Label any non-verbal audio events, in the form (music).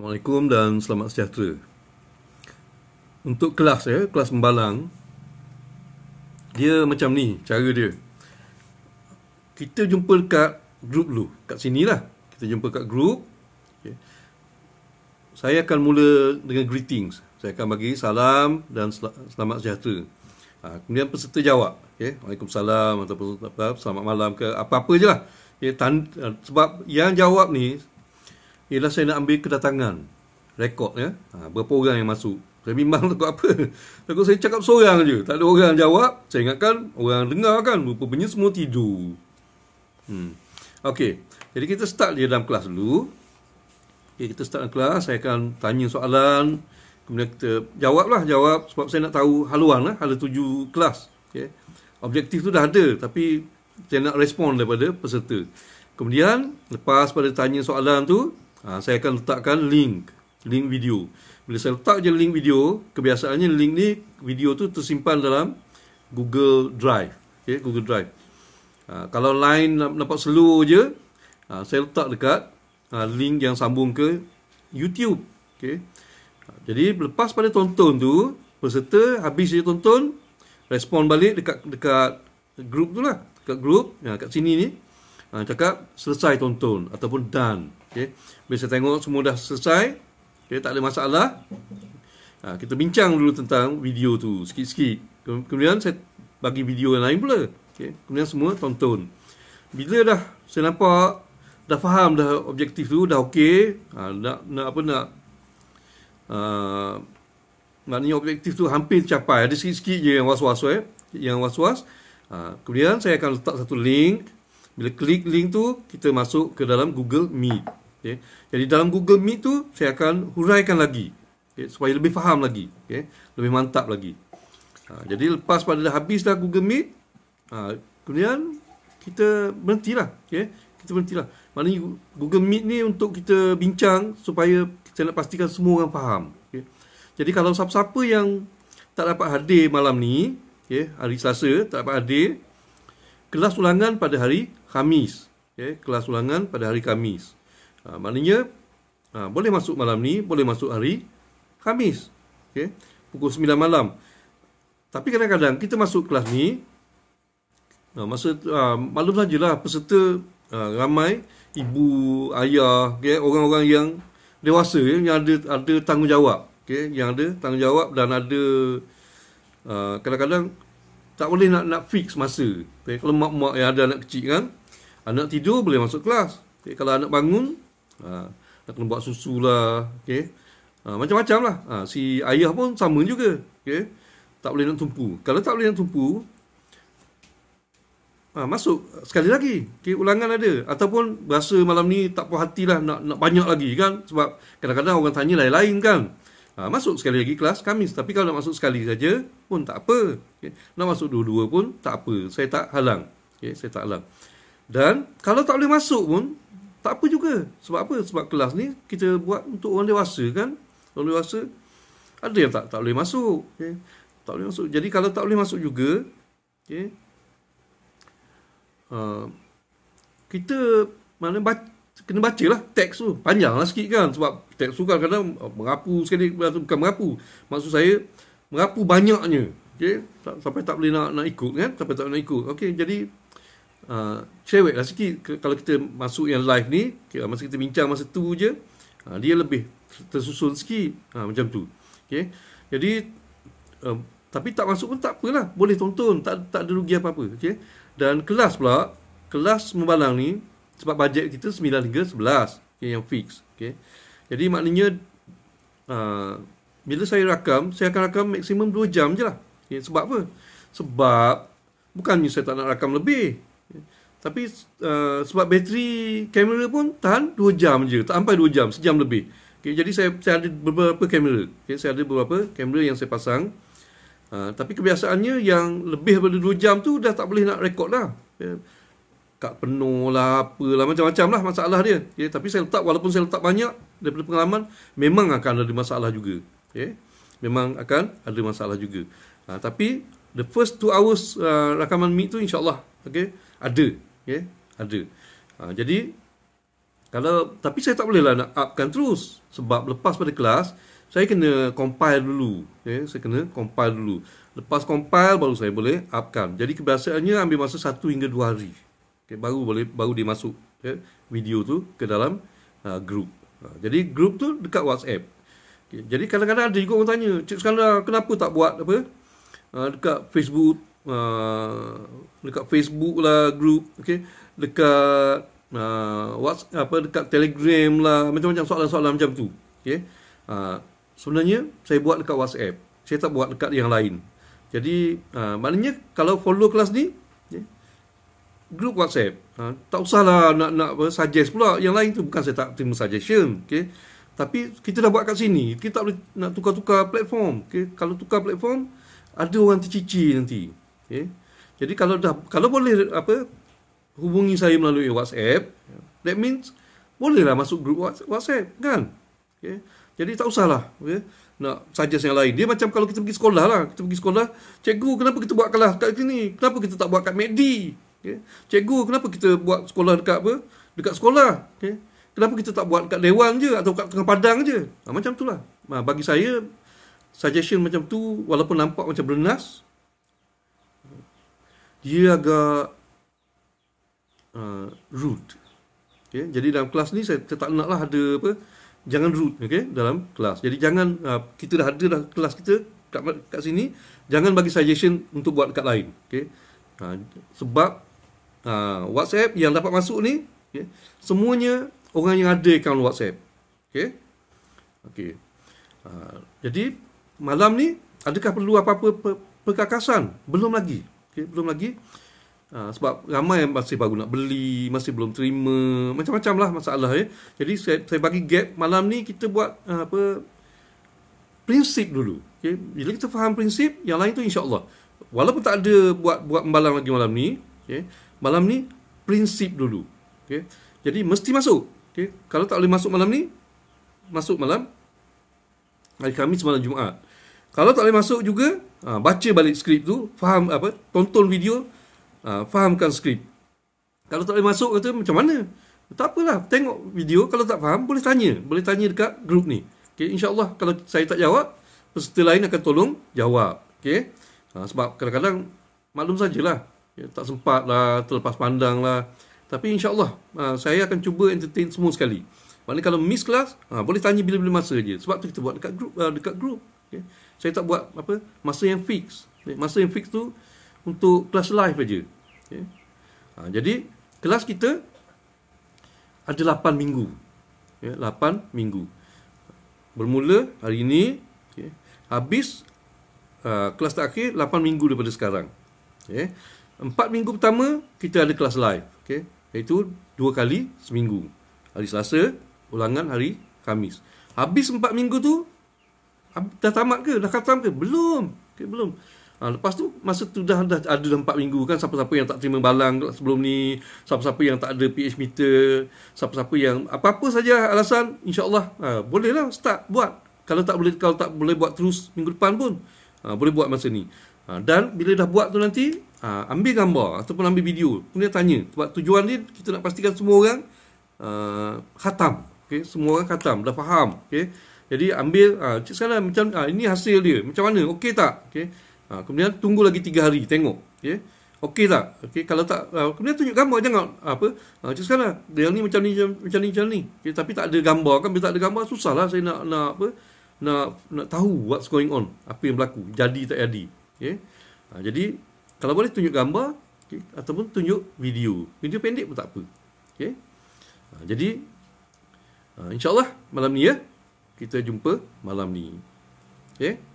Assalamualaikum dan selamat sejahtera. Untuk kelas ya, kelas membalang dia macam ni cara dia. Kita jumpa dekat grup dulu, kat sini lah Kita jumpa kat grup. Okay. Ya. Saya akan mula dengan greetings. Saya akan bagi salam dan selamat sejahtera. Ha, kemudian peserta jawab. Okay. Ya. Waalaikumsalam ataupun selamat malam ke apa-apa je lah. Okay. Ya, tan- sebab yang jawab ni ialah saya nak ambil kedatangan rekod ya ha, berapa orang yang masuk saya bimbang (laughs) takut apa takut saya cakap seorang je tak ada orang jawab saya ingatkan orang dengar kan punya semua tidur hmm. Okey, jadi kita start di dalam kelas dulu okay, kita start dalam kelas saya akan tanya soalan kemudian kita jawablah jawab sebab saya nak tahu haluan lah hala tuju kelas okay. objektif tu dah ada tapi saya nak respon daripada peserta kemudian lepas pada tanya soalan tu Ha, saya akan letakkan link link video. Bila saya letak je link video, kebiasaannya link ni video tu tersimpan dalam Google Drive. okay Google Drive. Ha, kalau lain nampak slow je, ha, saya letak dekat ha, link yang sambung ke YouTube. okay. Ha, jadi lepas pada tonton tu, peserta habis dia tonton, respon balik dekat dekat group tu lah. Dekat group, ya, kat sini ni. Ha, cakap selesai tonton ataupun done. Okey, bila saya tengok semua dah selesai, okay, tak ada masalah. Ha, kita bincang dulu tentang video tu sikit-sikit. Kemudian saya bagi video yang lain pula. Okey, kemudian semua tonton. Bila dah saya nampak dah faham dah objektif tu dah okey, ha, nak nak apa nak uh, maknanya objektif tu hampir capai. Ada sikit-sikit je yang was-was eh, yang was-was. Ha, kemudian saya akan letak satu link bila klik link tu, kita masuk ke dalam Google Meet. Okay. Jadi dalam Google Meet tu, saya akan huraikan lagi. Okay, supaya lebih faham lagi. Okay. Lebih mantap lagi. Ha, jadi lepas pada dah habis dah Google Meet, ha, kemudian kita berhentilah. Okay. Kita berhenti lah. Maknanya Google Meet ni untuk kita bincang supaya kita nak pastikan semua orang faham. Okay. Jadi kalau siapa-siapa yang tak dapat hadir malam ni, okay, hari Selasa tak dapat hadir, kelas ulangan pada hari Khamis. Okay, kelas ulangan pada hari Khamis. Ha, maknanya ha, boleh masuk malam ni, boleh masuk hari Khamis. Okay, pukul 9 malam. Tapi kadang-kadang kita masuk kelas ni, ha, masa ha, malam sajalah peserta ha, ramai, ibu, ayah, okay, orang-orang yang dewasa ya, yang ada ada tanggungjawab. Okay, yang ada tanggungjawab dan ada ha, kadang-kadang tak boleh nak nak fix masa. Okay, kalau mak-mak yang ada anak kecil kan, anak tidur boleh masuk kelas. Okay, kalau anak bangun, ha, nak kena buat susu lah. Okay. Ha, macam-macam lah. Ha, si ayah pun sama juga. Okay. Tak boleh nak tumpu. Kalau tak boleh nak tumpu, ha, masuk sekali lagi. Okay, ulangan ada. Ataupun bahasa malam ni tak puas lah. nak, nak banyak lagi kan. Sebab kadang-kadang orang tanya lain-lain kan. Ha, masuk sekali lagi kelas Kamis. Tapi kalau nak masuk sekali saja pun tak apa. Okay. Nak masuk dua-dua pun tak apa. Saya tak halang. Okay. Saya tak halang. Dan kalau tak boleh masuk pun tak apa juga. Sebab apa? Sebab kelas ni kita buat untuk orang dewasa kan. Orang dewasa ada yang tak tak boleh masuk. Okay. Tak boleh masuk. Jadi kalau tak boleh masuk juga okay. Uh, kita mana baca kena baca lah teks tu. Panjang lah sikit kan. Sebab teks tu kadang-kadang oh, merapu sekali. Bukan merapu. Maksud saya, merapu banyaknya. Okay? Sampai tak boleh nak, nak ikut kan. Sampai tak boleh nak ikut. Okay, jadi... Uh, ah, cewek lah sikit kalau kita masuk yang live ni okay, ah, masa kita bincang masa tu je uh, dia lebih tersusun sikit uh, macam tu okay. jadi uh, tapi tak masuk pun tak apalah boleh tonton tak, tak ada rugi apa-apa okay. dan kelas pula kelas membalang ni sebab bajet kita 9 hingga 11 okay, yang fix okay. jadi maknanya uh, bila saya rakam saya akan rakam maksimum 2 jam je lah okay, sebab apa? sebab bukan saya tak nak rakam lebih okay. tapi uh, sebab bateri kamera pun tahan 2 jam je tak sampai 2 jam sejam lebih okay, jadi saya, saya ada beberapa kamera okay, saya ada beberapa kamera yang saya pasang uh, tapi kebiasaannya yang lebih daripada 2 jam tu dah tak boleh nak rekod lah okay. Ya kad penuh lah, apalah, macam-macam lah masalah dia. Okay? Ya, tapi saya letak, walaupun saya letak banyak daripada pengalaman, memang akan ada masalah juga. Okay? Ya, memang akan ada masalah juga. Ha, tapi, the first two hours uh, rakaman meet tu insyaAllah okay? ada. Okay? Ya, ada. Ha, jadi, kalau tapi saya tak bolehlah nak upkan terus. Sebab lepas pada kelas, saya kena compile dulu. Okay? Saya kena compile dulu. Lepas compile, baru saya boleh upkan. Jadi, kebiasaannya ambil masa satu hingga dua hari okay, baru boleh baru dimasuk okay, video tu ke dalam uh, group. Uh, jadi group tu dekat WhatsApp. Okay, jadi kadang-kadang ada juga orang tanya, Cik Skanda kenapa tak buat apa? Uh, dekat Facebook, uh, dekat Facebook lah group, okay? dekat uh, WhatsApp, apa, dekat Telegram lah, macam-macam soalan-soalan macam tu. Okay? Uh, sebenarnya saya buat dekat WhatsApp, saya tak buat dekat yang lain. Jadi uh, maknanya kalau follow kelas ni, group WhatsApp. Ha, tak usahlah nak nak suggest pula yang lain tu bukan saya tak terima suggestion, okey. Tapi kita dah buat kat sini, kita tak boleh nak tukar-tukar platform, okey. Kalau tukar platform, ada orang tercici nanti. Okey. Jadi kalau dah kalau boleh apa hubungi saya melalui WhatsApp, that means bolehlah masuk group WhatsApp, kan? Okey. Jadi tak usahlah, okey nak suggest yang lain. Dia macam kalau kita pergi sekolah lah. Kita pergi sekolah, cikgu kenapa kita buat kelas kat sini? Kenapa kita tak buat kat Medi? Okay. Cikgu, kenapa kita buat sekolah dekat apa? Dekat sekolah. Okay. Kenapa kita tak buat dekat Dewan je atau dekat tengah padang je? Ha, macam itulah. Ha, bagi saya, suggestion macam tu walaupun nampak macam berenas, dia agak uh, rude. Okay. Jadi dalam kelas ni saya tak nak lah ada apa jangan rude okey dalam kelas. Jadi jangan uh, kita dah ada dah kelas kita kat kat sini jangan bagi suggestion untuk buat dekat lain okey. Uh, sebab ha, WhatsApp yang dapat masuk ni okay, Semuanya orang yang ada akaun WhatsApp Okay, okay. Ha, Jadi malam ni adakah perlu apa-apa per perkakasan? Belum lagi okay, Belum lagi ha, Sebab ramai yang masih baru nak beli Masih belum terima Macam-macam lah masalah eh. Jadi saya, saya bagi gap malam ni kita buat uh, apa prinsip dulu okay. Bila kita faham prinsip Yang lain tu insya Allah. Walaupun tak ada buat buat embalang lagi malam ni, Okay. Malam ni prinsip dulu. Okay. Jadi mesti masuk. Okay. Kalau tak boleh masuk malam ni, masuk malam hari Khamis malam Jumaat. Kalau tak boleh masuk juga, ha, baca balik skrip tu, faham apa, tonton video, ha, fahamkan skrip. Kalau tak boleh masuk kata macam mana? Tak apalah, tengok video kalau tak faham boleh tanya, boleh tanya dekat grup ni. Okey, insya-Allah kalau saya tak jawab, peserta lain akan tolong jawab. Okey. Ha, sebab kadang-kadang maklum sajalah ya, tak sempat lah, terlepas pandang lah. Tapi insyaAllah, uh, saya akan cuba entertain semua sekali. Maknanya kalau miss kelas, uh, ha, boleh tanya bila-bila masa je. Sebab tu kita buat dekat group. Uh, dekat group. Okay? Ya. Saya tak buat apa masa yang fix. Okay? Ya, masa yang fix tu untuk kelas live je. Okay? Uh, jadi, kelas kita ada 8 minggu. Okay? Ya, 8 minggu. Bermula hari ini, okay? habis uh, kelas terakhir 8 minggu daripada sekarang. Okay? Empat minggu pertama, kita ada kelas live. Okay? Itu dua kali seminggu. Hari Selasa, ulangan hari Kamis. Habis empat minggu tu, dah tamat ke? Dah khatam ke? Belum. Okay, belum. Ha, lepas tu, masa tu dah, dah ada dah empat minggu kan. Siapa-siapa yang tak terima balang sebelum ni. Siapa-siapa yang tak ada pH meter. Siapa-siapa yang... Apa-apa saja alasan, insyaAllah ha, bolehlah start buat. Kalau tak boleh kalau tak boleh buat terus minggu depan pun, ha, boleh buat masa ni. Ha, dan bila dah buat tu nanti, uh, ambil gambar ataupun ambil video kemudian tanya sebab tujuan ni kita nak pastikan semua orang uh, khatam okey semua orang khatam dah faham okey jadi ambil uh, cik sekarang macam uh, ini hasil dia macam mana okey tak okey uh, kemudian tunggu lagi 3 hari tengok okey okey tak okey kalau tak uh, kemudian tunjuk gambar jangan apa uh, cik sekarang dia ni macam ni macam ni macam ni okay, tapi tak ada gambar kan bila tak ada gambar susahlah saya nak nak apa nak nak tahu what's going on apa yang berlaku jadi tak jadi okey uh, jadi kalau boleh tunjuk gambar okay, ataupun tunjuk video. Video pendek pun tak apa. Okay. Ha, jadi, ha, insyaAllah malam ni ya. Kita jumpa malam ni. Okay.